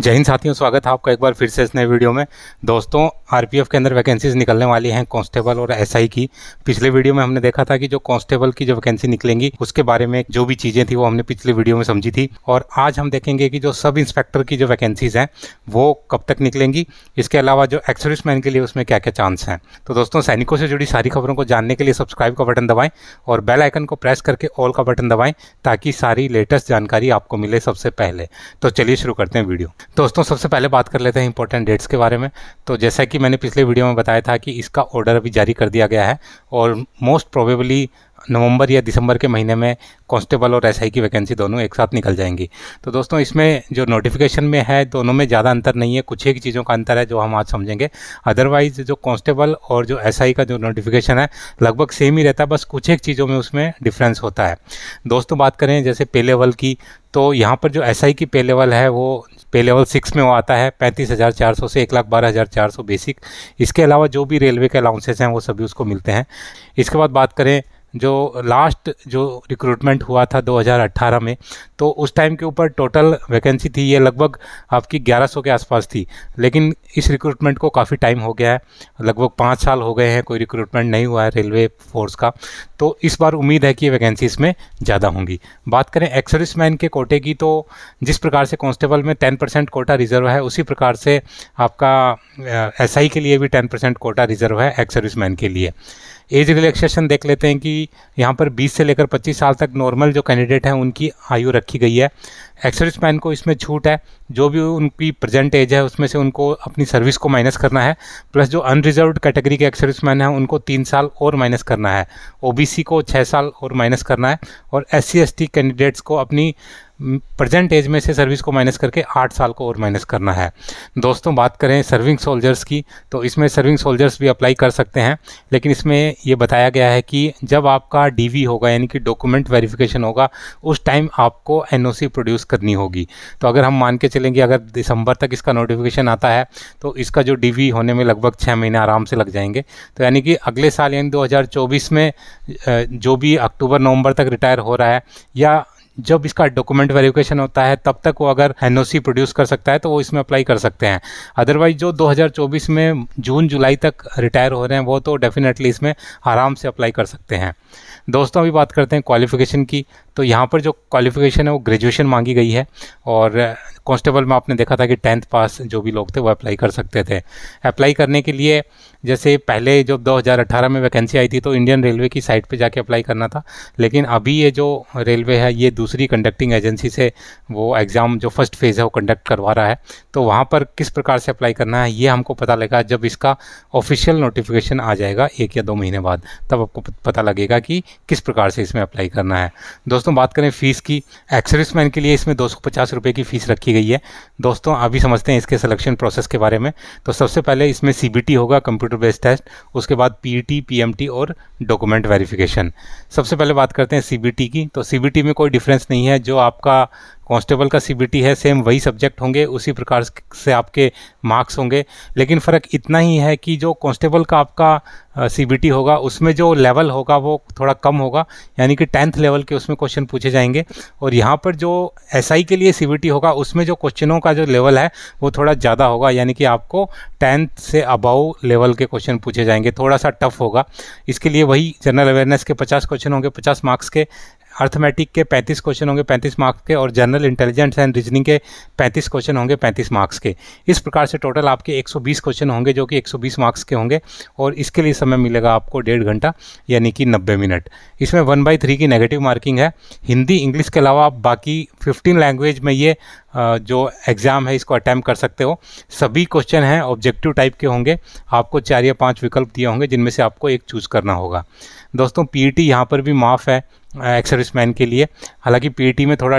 जय हिंद साथियों स्वागत है आपका एक बार फिर से इस नए वीडियो में दोस्तों आरपीएफ के अंदर वैकेंसीज निकलने वाली हैं कांस्टेबल और एसआई की पिछले वीडियो में हमने देखा था कि जो कांस्टेबल की जो वैकेंसी निकलेंगी उसके बारे में जो भी चीज़ें थी वो हमने पिछले वीडियो में समझी थी और आज हम देखेंगे कि जो सब इंस्पेक्टर की जो वैकेंसीज़ हैं वो कब तक निकलेंगी इसके अलावा जो एक्सर्विस मैन के लिए उसमें क्या क्या चांस हैं तो दोस्तों सैनिकों से जुड़ी सारी खबरों को जानने के लिए सब्सक्राइब का बटन दबाएँ और बेल आइकन को प्रेस करके ऑल का बटन दबाएँ ताकि सारी लेटेस्ट जानकारी आपको मिले सबसे पहले तो चलिए शुरू करते हैं वीडियो दोस्तों सबसे पहले बात कर लेते हैं इंपॉर्टेंट डेट्स के बारे में तो जैसा कि मैंने पिछले वीडियो में बताया था कि इसका ऑर्डर अभी जारी कर दिया गया है और मोस्ट प्रोबेबली नवंबर या दिसंबर के महीने में कांस्टेबल और एसआई की वैकेंसी दोनों एक साथ निकल जाएंगी तो दोस्तों इसमें जो नोटिफिकेशन में है दोनों में ज़्यादा अंतर नहीं है कुछ एक चीज़ों का अंतर है जो हम आज समझेंगे अदरवाइज जो कांस्टेबल और जो एसआई का जो नोटिफिकेशन है लगभग सेम ही रहता है बस कुछ एक चीज़ों में उसमें डिफ्रेंस होता है दोस्तों बात करें जैसे पे लेवल की तो यहाँ पर जो एस की पे लेवल है वो पे लेवल सिक्स में वो आता है पैंतीस हज़ार चार सौ से एक लाख बारह हज़ार चार सौ बेसिक इसके अलावा जो भी रेलवे के अलाउंसेस हैं वो सभी उसको मिलते हैं इसके बाद बात करें जो लास्ट जो रिक्रूटमेंट हुआ था 2018 में तो उस टाइम के ऊपर टोटल वैकेंसी थी ये लगभग आपकी 1100 के आसपास थी लेकिन इस रिक्रूटमेंट को काफ़ी टाइम हो गया है लगभग पाँच साल हो गए हैं कोई रिक्रूटमेंट नहीं हुआ है रेलवे फोर्स का तो इस बार उम्मीद है कि वैकेंसी इसमें ज़्यादा होंगी बात करें एक्सर्विस मैन के कोटे की तो जिस प्रकार से कॉन्स्टेबल में टेन परसेंट कोटा रिजर्व है उसी प्रकार से आपका एस के लिए भी टेन परसेंट कोटा रिजर्व है एक्सर्विस मैन के लिए एज रिलैक्सेशन देख लेते हैं कि यहाँ पर 20 से लेकर 25 साल तक नॉर्मल जो कैंडिडेट हैं उनकी आयु रखी गई है एक्सर्विस मैन को इसमें छूट है जो भी उनकी प्रेजेंट एज है उसमें से उनको अपनी सर्विस को माइनस करना है प्लस जो अनरिजर्व कैटेगरी के एक्सर्विस मैन हैं उनको तीन साल और माइनस करना है ओ को छः साल और माइनस करना है और एस सी कैंडिडेट्स को अपनी प्रेजेंट एज में से सर्विस को माइनस करके आठ साल को और माइनस करना है दोस्तों बात करें सर्विंग सोल्जर्स की तो इसमें सर्विंग सोल्जर्स भी अप्लाई कर सकते हैं लेकिन इसमें यह बताया गया है कि जब आपका डी होगा यानी कि डॉक्यूमेंट वेरिफिकेशन होगा उस टाइम आपको एन प्रोड्यूस करनी होगी तो अगर हम मान के चलेंगे अगर दिसंबर तक इसका नोटिफिकेशन आता है तो इसका जो डी होने में लगभग छः महीने आराम से लग जाएंगे तो यानी कि अगले साल यानी 2024 में जो भी अक्टूबर नवंबर तक रिटायर हो रहा है या जब इसका डॉक्यूमेंट वेरिफिकेशन होता है तब तक वो अगर एन प्रोड्यूस कर सकता है तो वो इसमें अप्लाई कर सकते हैं अदरवाइज जो 2024 में जून जुलाई तक रिटायर हो रहे हैं वो तो डेफिनेटली इसमें आराम से अप्लाई कर सकते हैं दोस्तों अभी बात करते हैं क्वालिफिकेशन की तो यहाँ पर जो क्वालिफिकेशन है वो ग्रेजुएशन मांगी गई है और कांस्टेबल में आपने देखा था कि टेंथ पास जो भी लोग थे वो अप्लाई कर सकते थे अप्लाई करने के लिए जैसे पहले जब 2018 में वैकेंसी आई थी तो इंडियन रेलवे की साइट पे जाके अप्लाई करना था लेकिन अभी ये जो रेलवे है ये दूसरी कंडक्टिंग एजेंसी से वो एग्ज़ाम जो फर्स्ट फेज़ है वो कंडक्ट करवा रहा है तो वहाँ पर किस प्रकार से अप्लाई करना है ये हमको पता लगेगा जब इसका ऑफिशियल नोटिफिकेशन आ जाएगा एक या दो महीने बाद तब आपको पता लगेगा कि किस प्रकार से इसमें अप्लाई करना है दोस्तों बात करें फ़ीस की एक्सरिसमैन के लिए इसमें दो सौ की फ़ीस रखी की गई है दोस्तों भी समझते हैं इसके सिलेक्शन प्रोसेस के बारे में तो सबसे पहले इसमें सी होगा कंप्यूटर बेस्ड टेस्ट उसके बाद पी पीएमटी e और डॉक्यूमेंट वेरिफिकेशन सबसे पहले बात करते हैं सी की तो सी में कोई डिफरेंस नहीं है जो आपका कांस्टेबल का सी है सेम वही सब्जेक्ट होंगे उसी प्रकार से आपके मार्क्स होंगे लेकिन फ़र्क इतना ही है कि जो कांस्टेबल का आपका सीबीटी होगा उसमें जो लेवल होगा वो थोड़ा कम होगा यानी कि टेंथ लेवल के उसमें क्वेश्चन पूछे जाएंगे और यहाँ पर जो एस SI के लिए सी होगा उसमें जो क्वेश्चनों का जो लेवल है वो थोड़ा ज़्यादा होगा यानी कि आपको टेंथ से अबाउ लेवल के क्वेश्चन पूछे जाएंगे थोड़ा सा टफ होगा इसके लिए वही जनरल अवेयरनेस के पचास क्वेश्चन होंगे पचास मार्क्स के अर्थमेटिक के 35 क्वेश्चन होंगे 35 मार्क्स के और जनरल इंटेलिजेंस एंड रीजनिंग के 35 क्वेश्चन होंगे 35 मार्क्स के इस प्रकार से टोटल आपके 120 क्वेश्चन होंगे जो कि 120 मार्क्स के होंगे और इसके लिए समय मिलेगा आपको डेढ़ घंटा यानी कि 90 मिनट इसमें वन बाई थ्री की नेगेटिव मार्किंग है हिंदी इंग्लिश के अलावा आप बाकी फिफ्टीन लैंग्वेज में ये जो एग्ज़ाम है इसको अटैम्प्ट कर सकते हो सभी क्वेश्चन हैं ऑब्जेक्टिव टाइप के होंगे आपको चार या पाँच विकल्प दिए होंगे जिनमें से आपको एक चूज़ करना होगा दोस्तों टी e यहाँ पर भी माफ़ है एक्स सर्विस मैन के लिए हालांकि पीटी e में थोड़ा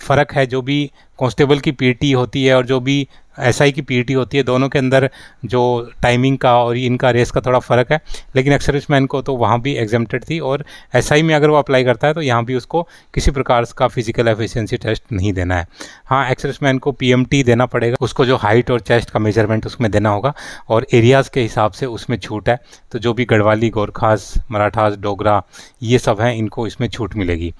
फ़र्क है जो भी कांस्टेबल की पीटी e होती है और जो भी एस SI की पी होती है दोनों के अंदर जो टाइमिंग का और इनका रेस का थोड़ा फ़र्क है लेकिन एक्सर्विसमैन को तो वहाँ भी एग्जामेटेड थी और एस SI में अगर वो अप्लाई करता है तो यहाँ भी उसको किसी प्रकार का फिजिकल एफिशिएंसी टेस्ट नहीं देना है हाँ एक्सर्विसमैन को पी देना पड़ेगा उसको जो हाइट और चेस्ट का मेजरमेंट उसमें देना होगा और एरियाज़ के हिसाब से उसमें छूट है तो जो भी गढ़वाली गोरखास मराठास डोगरा ये सब हैं इनको इसमें छूट मिलेगी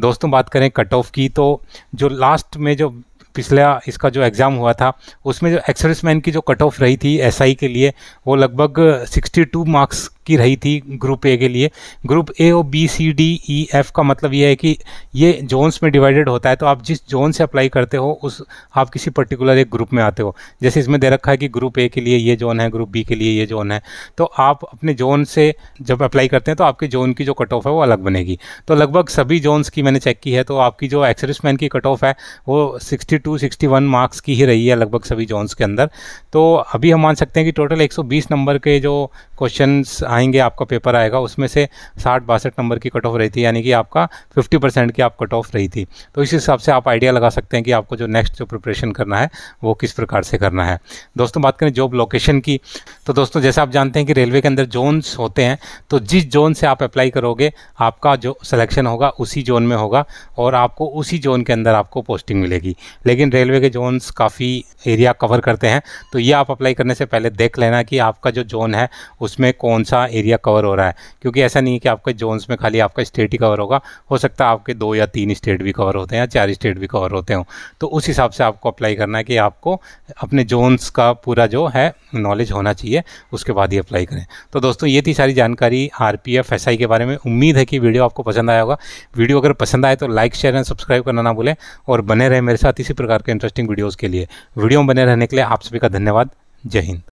दोस्तों बात करें कट ऑफ की तो जो लास्ट में जो पिछला इसका जो एग्ज़ाम हुआ था उसमें जो एक्सर्समैन की जो कट ऑफ रही थी एसआई SI के लिए वो लगभग 62 मार्क्स की रही थी ग्रुप ए के लिए ग्रुप ए और B C D E F का मतलब ये है कि ये जोन्स में डिवाइडेड होता है तो आप जिस जोन से अप्लाई करते हो उस आप किसी पर्टिकुलर एक ग्रुप में आते हो जैसे इसमें दे रखा है कि ग्रुप ए के लिए ये जोन है ग्रुप बी के लिए ये जोन है तो आप अपने जोन से जब अप्लाई करते हैं तो आपके जोन की जो कट ऑफ है वो अलग बनेगी तो लगभग सभी जोन्स की मैंने चेक की है तो आपकी जो एक्सरिसमैन की कट ऑफ है वो sixty two sixty one marks की ही रही है लगभग सभी जोन्स के अंदर तो अभी हम मान सकते हैं कि टोटल एक सौ बीस नंबर के जो क्वेश्चन आए आएंगे आपका पेपर आएगा उसमें से साठ बासठ नंबर की कट ऑफ रही थी यानी कि आपका फिफ्टी परसेंट की आप कट ऑफ रही थी तो इस हिसाब से आप आइडिया लगा सकते हैं कि आपको जो नेक्स्ट जो प्रिपरेशन करना है वो किस प्रकार से करना है दोस्तों बात करें जॉब लोकेशन की तो दोस्तों जैसे आप जानते हैं कि रेलवे के अंदर जोन्स होते हैं तो जिस जोन से आप अप्लाई करोगे आपका जो सिलेक्शन होगा उसी जोन में होगा और आपको उसी जोन के अंदर आपको पोस्टिंग मिलेगी लेकिन रेलवे के जोन्स काफ़ी एरिया कवर करते हैं तो ये आप अप्लाई करने से पहले देख लेना कि आपका जो जोन है उसमें कौन सा सा एरिया कवर हो रहा है क्योंकि ऐसा नहीं है कि आपके जोन्स में खाली आपका स्टेट ही कवर होगा हो सकता है आपके दो या तीन स्टेट भी कवर होते हैं या चार स्टेट भी कवर होते हों तो उस हिसाब से आपको अप्लाई करना है कि आपको अपने जोन्स का पूरा जो है नॉलेज होना चाहिए उसके बाद ही अप्लाई करें तो दोस्तों ये थी सारी जानकारी R P F S I के बारे में उम्मीद है कि वीडियो आपको पसंद आया होगा वीडियो अगर पसंद आए तो लाइक शेयर एंड सब्सक्राइब करना ना भूलें और बने रहे मेरे साथ इसी प्रकार के इंटरेस्टिंग वीडियोज़ के लिए वीडियो में बने रहने के लिए आप सभी का धन्यवाद जय हिंद